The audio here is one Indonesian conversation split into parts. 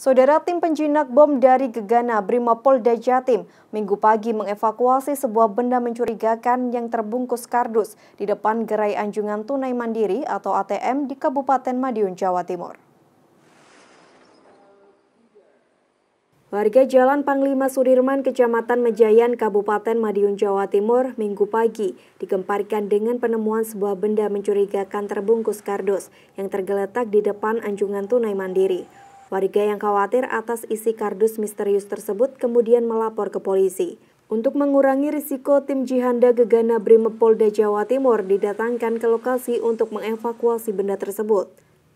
Saudara tim penjinak bom dari Gegana Brimopolda Jatim minggu pagi mengevakuasi sebuah benda mencurigakan yang terbungkus kardus di depan gerai anjungan tunai mandiri atau ATM di Kabupaten Madiun, Jawa Timur. Warga Jalan Panglima Sudirman, Kecamatan Mejayan, Kabupaten Madiun, Jawa Timur, minggu pagi digemparkan dengan penemuan sebuah benda mencurigakan terbungkus kardus yang tergeletak di depan anjungan tunai mandiri. Warga yang khawatir atas isi kardus misterius tersebut kemudian melapor ke polisi. Untuk mengurangi risiko, tim Jihanda Gegana Brimopolda Jawa Timur didatangkan ke lokasi untuk mengevakuasi benda tersebut.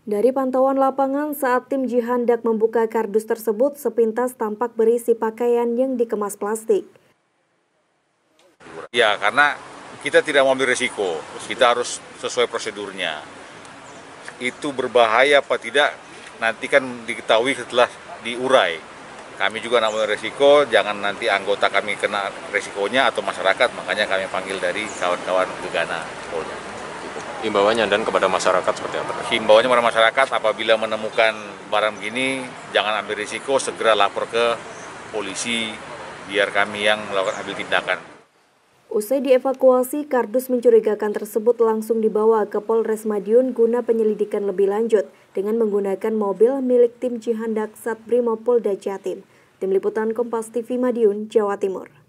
Dari pantauan lapangan saat tim Jihandak membuka kardus tersebut, sepintas tampak berisi pakaian yang dikemas plastik. Ya, karena kita tidak mau ambil risiko, kita harus sesuai prosedurnya. Itu berbahaya apa tidak, nanti kan diketahui setelah diurai. Kami juga namun resiko, jangan nanti anggota kami kena resikonya atau masyarakat, makanya kami panggil dari kawan-kawan Gegana Polda. Himbauannya dan kepada masyarakat seperti apa? Himbauannya kepada masyarakat apabila menemukan barang gini, jangan ambil resiko segera lapor ke polisi, biar kami yang melakukan ambil tindakan. Usai dievakuasi, kardus mencurigakan tersebut langsung dibawa ke Polres Madiun guna penyelidikan lebih lanjut dengan menggunakan mobil milik tim Cihandak Satbrimo Polda Jatim. Tim Liputan Kompas TV Madiun, Jawa Timur.